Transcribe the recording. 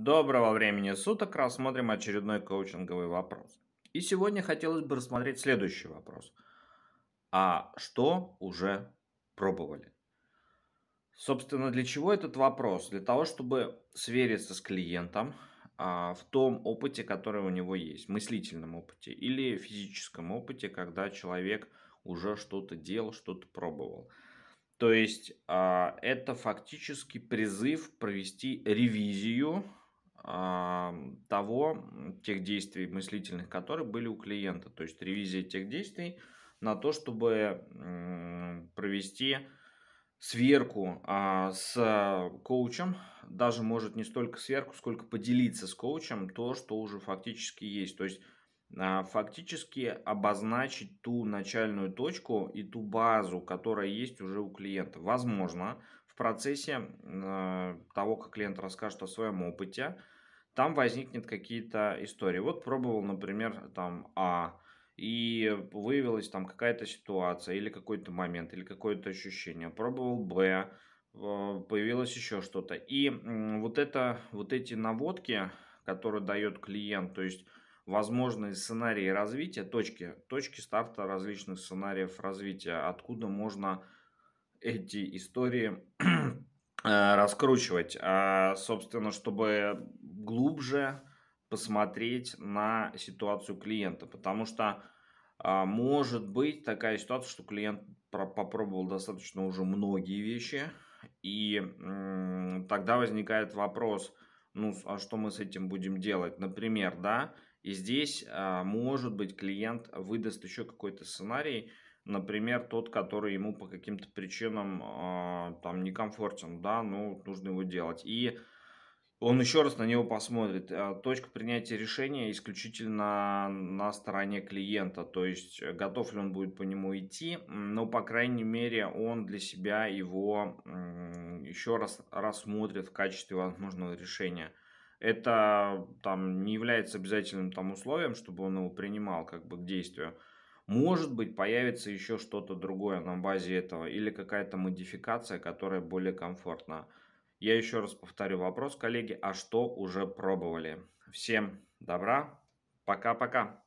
Доброго времени суток, рассмотрим очередной коучинговый вопрос. И сегодня хотелось бы рассмотреть следующий вопрос. А что уже пробовали? Собственно, для чего этот вопрос? Для того, чтобы свериться с клиентом а, в том опыте, который у него есть, мыслительном опыте или физическом опыте, когда человек уже что-то делал, что-то пробовал. То есть а, это фактически призыв провести ревизию а, того, тех действий мыслительных, которые были у клиента. То есть ревизия тех действий на то, чтобы провести сверку а, с коучем, даже может не столько сверку, сколько поделиться с коучем то, что уже фактически есть. То есть а, фактически обозначить ту начальную точку и ту базу, которая есть уже у клиента. Возможно, в процессе того, как клиент расскажет о своем опыте, там возникнет какие-то истории. Вот пробовал, например, там А, и выявилась там какая-то ситуация, или какой-то момент, или какое-то ощущение. Пробовал Б, э, появилось еще что-то. И вот, это, вот эти наводки, которые дает клиент, то есть возможные сценарии развития, точки, точки старта различных сценариев развития, откуда можно эти истории э, раскручивать. А, собственно, чтобы глубже посмотреть на ситуацию клиента, потому что а, может быть такая ситуация, что клиент попробовал достаточно уже многие вещи, и тогда возникает вопрос, ну, а что мы с этим будем делать? Например, да, и здесь, а, может быть, клиент выдаст еще какой-то сценарий, например, тот, который ему по каким-то причинам а, там некомфортен, да, ну, нужно его делать. И он еще раз на него посмотрит. А, точка принятия решения исключительно на стороне клиента, то есть э, готов ли он будет по нему идти, но, по крайней мере, он для себя его еще раз рассмотрит в качестве возможного решения. Это там не является обязательным там условием, чтобы он его принимал как бы к действию. Может быть, появится еще что-то другое на базе этого или какая-то модификация, которая более комфортна. Я еще раз повторю вопрос, коллеги, а что уже пробовали? Всем добра, пока-пока.